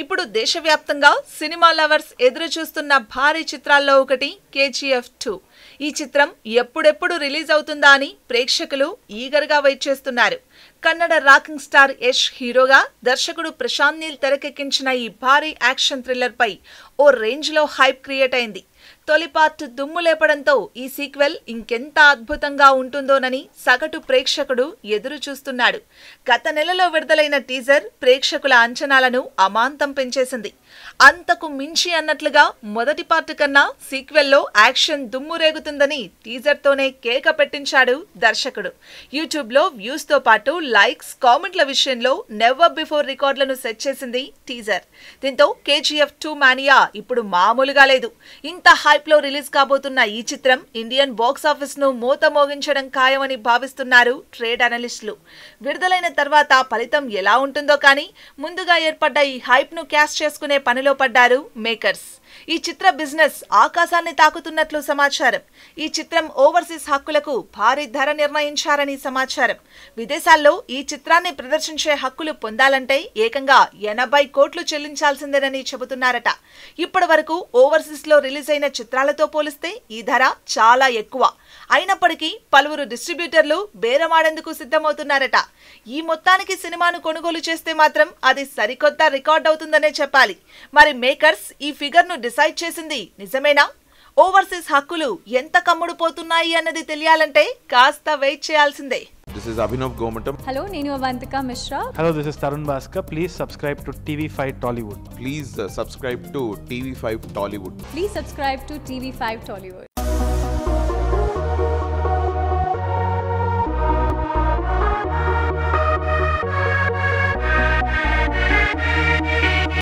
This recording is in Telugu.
ఇప్పుడు దేశవ్యాప్తంగా సినిమా లవర్స్ ఎదురుచూస్తున్న భారీ చిత్రాల్లో ఒకటి కేజీఎఫ్ టూ ఈ చిత్రం ఎప్పుడెప్పుడు రిలీజ్ అవుతుందా అని ప్రేక్షకులు ఈగర్గా వెయిట్ చేస్తున్నారు కన్నడ రాకింగ్ స్టార్ యష్ హీరోగా దర్శకుడు ప్రశాంత్ నీల్ తెరకెక్కించిన ఈ భారీ యాక్షన్ థ్రిల్లర్పై ఓ రేంజ్లో హైప్ క్రియేట్ అయింది తొలి పార్ట్ దుమ్ము లేపడంతో ఈ సీక్వెల్ ఇంకెంత అద్భుతంగా ఉంటుందోనని సగటు ప్రేక్షకుడు ఎదురు చూస్తున్నాడు గత నెలలో విడుదలైన టీజర్ ప్రేక్షకుల అంచనాలను అమాంతం పెంచేసింది అంతకు మించి అన్నట్లుగా మొదటి పార్ట్ కన్నా సీక్వెల్లో యాక్షన్ దుమ్ము రేగుతుందని టీజర్తోనే కేక పెట్టించాడు దర్శకుడు యూట్యూబ్లో వ్యూస్తో పాటు లైక్స్ కామెంట్ల విషయంలో నెవర్ బిఫోర్ రికార్డులను సెట్ చేసింది టీజర్ దీంతో కేజీఎఫ్ టూ మానియా ఇప్పుడు మామూలుగా లేదు ఇంత హైప్ లో రిలీజ్ కాబోతున్న ఈ చిత్రం ఇండియన్ బాక్స్ ను మూత మోగించడం ఖాయమని భావిస్తున్నారు ట్రేడ్ అనలిస్టులు విడుదలైన తర్వాత ఫలితం ఎలా ఉంటుందో కానీ ముందుగా ఏర్పడ్డ ఈ హైప్ ను క్యాష్ చేసుకునే పనిలో పడ్డారు మేకర్స్ ఈ చిత్ర బిజినెస్ ఆకాశాన్ని తాకుతున్నట్లు సమాచారం ఈ చిత్రం ఓవర్సీస్ హక్కులకు భారీ ధర నిర్ణయించారని సమాచారం విదేశాల్లో ఈ చిత్రాన్ని ప్రదర్శించే హక్కులు పొందాలంటే ఏకంగా ఎనభై కోట్లు చెల్లించాల్సిందేనని చెబుతున్నారట ఇప్పటి వరకు లో రిలీజ్ అయిన ఖరీదైన చిత్రాలతో పోలిస్తే ఈ ధర చాలా ఎక్కువ అయినప్పటికీ పలువురు డిస్ట్రిబ్యూటర్లు బేరమాడేందుకు సిద్ధమవుతున్నారట ఈ మొత్తానికి సినిమాను కొనుగోలు చేస్తే మాత్రం అది సరికొత్త రికార్డ్ అవుతుందనే చెప్పాలి మరి మేకర్స్ ఈ ఫిగర్ను డిసైడ్ చేసింది నిజమేనా ఓవర్సీస్ హక్కులు ఎంత కమ్ముడు పోతున్నాయి అన్నది తెలియాలంటే కాస్త వెయిట్ చేయాల్సిందే This is Abhinav Gomatam. Hello, Nenu Avantika Mishra. Hello, this is Tarun Baska. Please subscribe to TV5 Tollywood. Please uh, subscribe to TV5 Tollywood. Please subscribe to TV5 Tollywood.